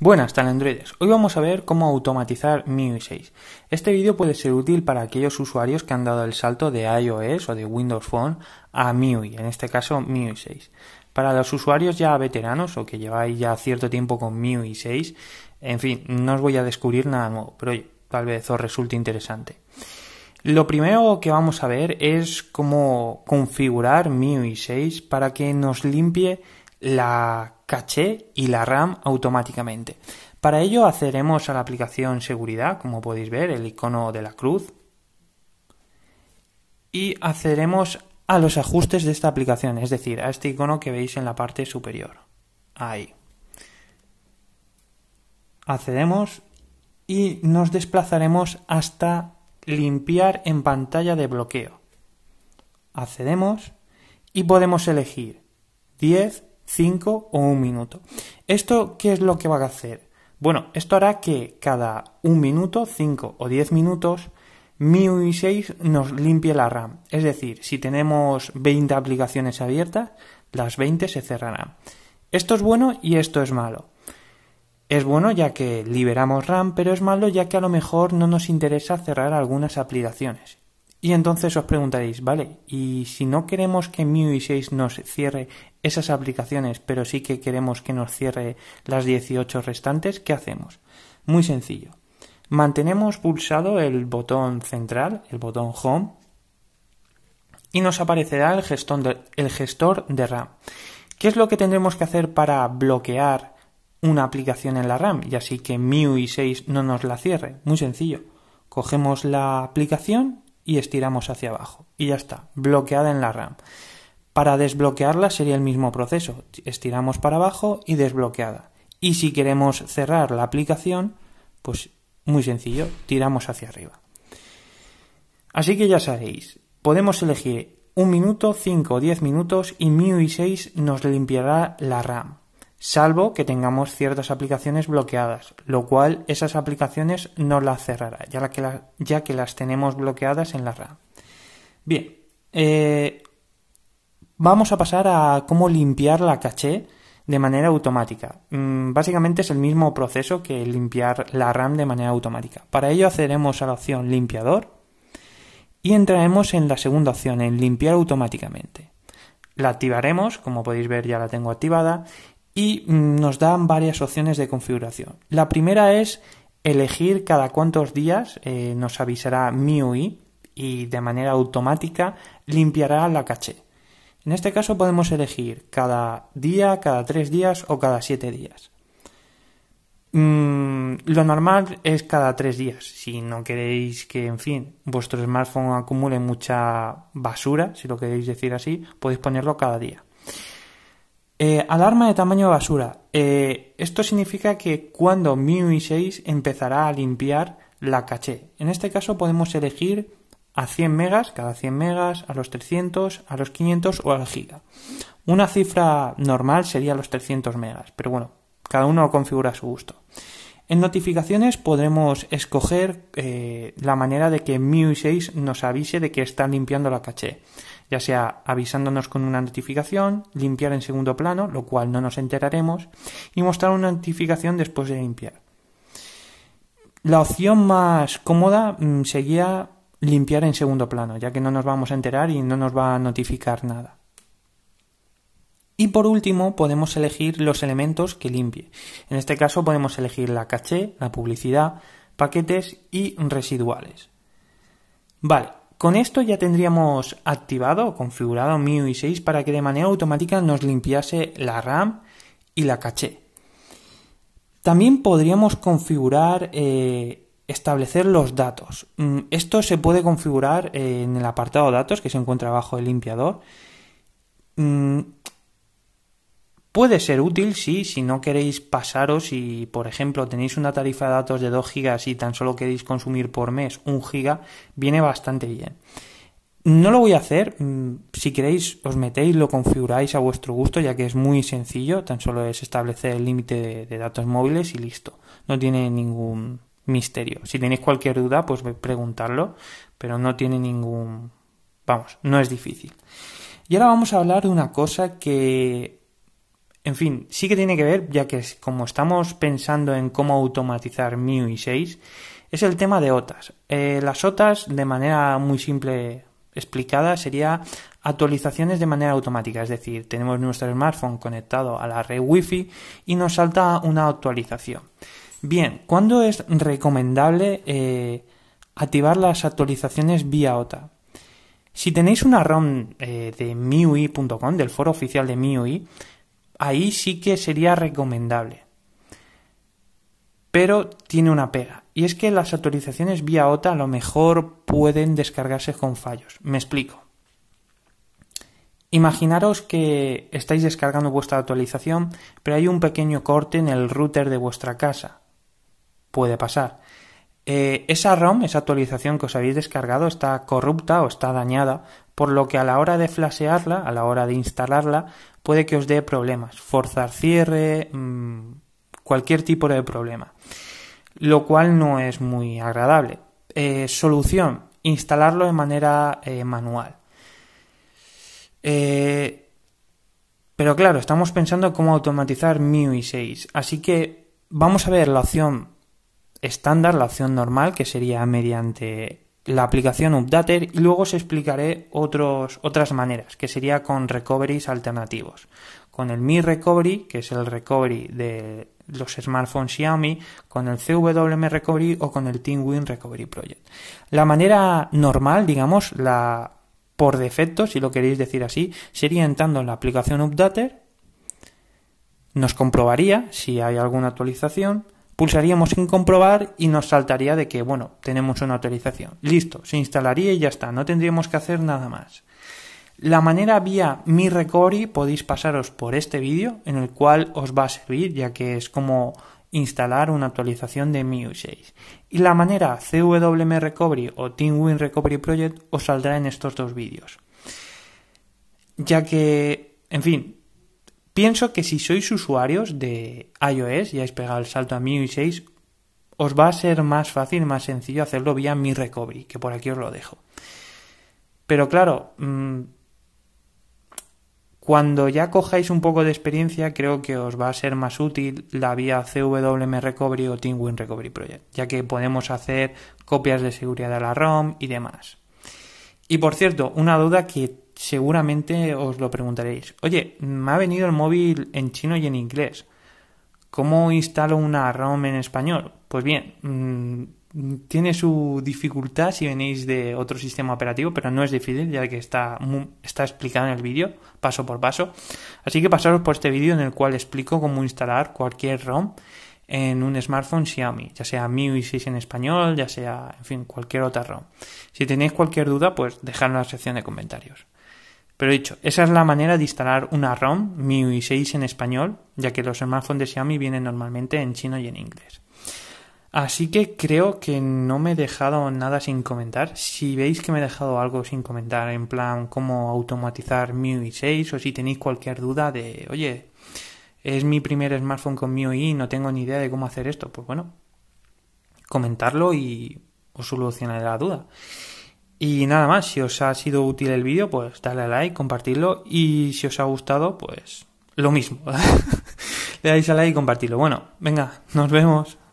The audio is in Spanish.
Buenas, tal androides. Hoy vamos a ver cómo automatizar MIUI 6. Este vídeo puede ser útil para aquellos usuarios que han dado el salto de iOS o de Windows Phone a MIUI, en este caso MIUI 6. Para los usuarios ya veteranos o que lleváis ya cierto tiempo con MIUI 6, en fin, no os voy a descubrir nada nuevo, pero tal vez os resulte interesante. Lo primero que vamos a ver es cómo configurar MIUI 6 para que nos limpie la caché y la RAM automáticamente. Para ello accederemos a la aplicación seguridad, como podéis ver, el icono de la cruz, y accederemos a los ajustes de esta aplicación, es decir, a este icono que veis en la parte superior. Ahí. Accedemos y nos desplazaremos hasta limpiar en pantalla de bloqueo. Accedemos y podemos elegir 10, 5 o un minuto. ¿Esto qué es lo que va a hacer? Bueno, esto hará que cada un minuto, 5 o 10 minutos, MIUI 6 nos limpie la RAM. Es decir, si tenemos 20 aplicaciones abiertas, las 20 se cerrarán. Esto es bueno y esto es malo. Es bueno ya que liberamos RAM, pero es malo ya que a lo mejor no nos interesa cerrar algunas aplicaciones. Y entonces os preguntaréis, vale, ¿y si no queremos que MIUI 6 nos cierre esas aplicaciones, pero sí que queremos que nos cierre las 18 restantes, ¿qué hacemos? Muy sencillo. Mantenemos pulsado el botón central, el botón Home, y nos aparecerá el gestor, de, RAM. ¿Qué es lo que tendremos que hacer para bloquear una aplicación en la RAM y así que MIUI 6 no nos la cierre? Muy sencillo. Cogemos la aplicación y estiramos hacia abajo. Y ya está, bloqueada en la RAM. Para desbloquearla sería el mismo proceso. Estiramos para abajo y desbloqueada. Y si queremos cerrar la aplicación, pues muy sencillo, tiramos hacia arriba. Así que ya sabéis, podemos elegir un minuto, cinco o diez minutos y MIUI 6 nos limpiará la RAM, salvo que tengamos ciertas aplicaciones bloqueadas, lo cual esas aplicaciones no las cerrará, ya que, ya que las tenemos bloqueadas en la RAM. Bien, eh, Vamos a pasar a cómo limpiar la caché de manera automática. Mm, básicamente es el mismo proceso que limpiar la RAM de manera automática. Para ello accederemos a la opción limpiador y entraremos en la segunda opción, en limpiar automáticamente. La activaremos, como podéis ver ya la tengo activada, y mm, nos dan varias opciones de configuración. La primera es elegir cada cuántos días eh, nos avisará MIUI y de manera automática limpiará la caché. En este caso podemos elegir cada día, cada tres días o cada siete días. Mm, lo normal es cada tres días. Si no queréis que, en fin, vuestro smartphone acumule mucha basura, si lo queréis decir así, podéis ponerlo cada día. Eh, alarma de tamaño de basura. Eh, esto significa que cuando MIUI 6 empezará a limpiar la caché. En este caso podemos elegir a 100 megas, cada 100 megas, a los 300, a los 500 o al giga. Una cifra normal sería los 300 megas, pero bueno, cada uno lo configura a su gusto. En notificaciones podremos escoger eh, la manera de que MIUI 6 nos avise de que está limpiando la caché, ya sea avisándonos con una notificación, limpiar en segundo plano, lo cual no nos enteraremos, y mostrar una notificación después de limpiar. La opción más cómoda mm, sería limpiar en segundo plano, ya que no nos vamos a enterar y no nos va a notificar nada. Y por último podemos elegir los elementos que limpie. En este caso podemos elegir la caché, la publicidad, paquetes y residuales. Vale, con esto ya tendríamos activado o configurado MIUI 6 para que de manera automática nos limpiase la RAM y la caché. También podríamos configurar eh, establecer los datos. Mm, esto se puede configurar en el apartado datos que se encuentra bajo el limpiador. Mm, puede ser útil, sí, si no queréis pasaros y, por ejemplo, tenéis una tarifa de datos de 2 gigas y tan solo queréis consumir por mes 1 giga, viene bastante bien. No lo voy a hacer, mm, si queréis os metéis, lo configuráis a vuestro gusto, ya que es muy sencillo, tan solo es establecer el límite de datos móviles y listo, no tiene ningún, misterio. Si tenéis cualquier duda, pues preguntarlo, pero no tiene ningún... Vamos, no es difícil. Y ahora vamos a hablar de una cosa que, en fin, sí que tiene que ver, ya que como estamos pensando en cómo automatizar MIUI 6, es el tema de OTAS. Eh, las OTAS, de manera muy simple explicada, sería actualizaciones de manera automática, es decir, tenemos nuestro smartphone conectado a la red Wi-Fi y nos salta una actualización. Bien, ¿cuándo es recomendable eh, activar las actualizaciones vía OTA? Si tenéis una ROM eh, de MIUI.com, del foro oficial de MIUI, ahí sí que sería recomendable. Pero tiene una pega, y es que las actualizaciones vía OTA a lo mejor pueden descargarse con fallos. Me explico. Imaginaros que estáis descargando vuestra actualización, pero hay un pequeño corte en el router de vuestra casa puede pasar. Eh, esa ROM, esa actualización que os habéis descargado, está corrupta o está dañada, por lo que a la hora de flashearla, a la hora de instalarla, puede que os dé problemas, forzar cierre, mm, cualquier tipo de problema, lo cual no es muy agradable. Eh, solución, instalarlo de manera eh, manual. pero claro, estamos pensando cómo automatizar MIUI 6, así que vamos a ver la opción estándar, la opción normal, que sería mediante la aplicación Updater y luego os explicaré otros, otras maneras, que sería con recoveries alternativos. Con el Mi Recovery, que es el recovery de los smartphones Xiaomi, con el CWM Recovery o con el TeamWin Recovery Project. La manera normal, digamos, la por defecto, si lo queréis decir así, sería entrando en la aplicación Updater, nos comprobaría si hay alguna actualización, pulsaríamos sin comprobar y nos saltaría de que, bueno, tenemos una actualización. Listo, se instalaría y ya está, no tendríamos que hacer nada más. La manera vía mi recovery podéis pasaros por este vídeo en el cual os va a servir ya que es como instalar una actualización de MIUI 6. Y la manera CWM Recovery o TeamWin Recovery Project os saldrá en estos dos vídeos. Ya que, en fin, Pienso que si sois usuarios de iOS y habéis pegado el salto a MIUI 6, os va a ser más fácil, más sencillo hacerlo vía mi recovery, que por aquí os lo dejo. Pero claro, mm, cuando ya cojáis un poco de experiencia, creo que os va a ser más útil la vía CWM Recovery o TeamWin Recovery Project, ya que podemos hacer copias de seguridad de la ROM y demás. Y por cierto, una duda que seguramente os lo preguntaréis. Oye, me ha venido el móvil en chino y en inglés. ¿Cómo instalo una ROM en español? Pues bien, mm, tiene su dificultad si venís de otro sistema operativo, pero no es difícil ya que está, está explicado en el vídeo, paso por paso. Así que pasaros por este vídeo en el cual explico cómo instalar cualquier ROM en un smartphone Xiaomi, ya sea MIUI 6 en español, ya sea, en fin, cualquier otra ROM. Si tenéis cualquier duda, pues dejadlo en la sección de comentarios. Pero dicho, esa es la manera de instalar una ROM MIUI 6 en español, ya que los smartphones de Xiaomi vienen normalmente en chino y en inglés. Así que creo que no me he dejado nada sin comentar. Si veis que me he dejado algo sin comentar, en plan cómo automatizar MIUI 6, o si tenéis cualquier duda de, oye, es mi primer smartphone con MIUI y no tengo ni idea de cómo hacer esto, pues bueno, comentarlo y os solucionaré la duda. Y nada más, si os ha sido útil el vídeo, pues dale a like, compartirlo y si os ha gustado, pues lo mismo. Le dais a like y compartirlo. Bueno, venga, nos vemos.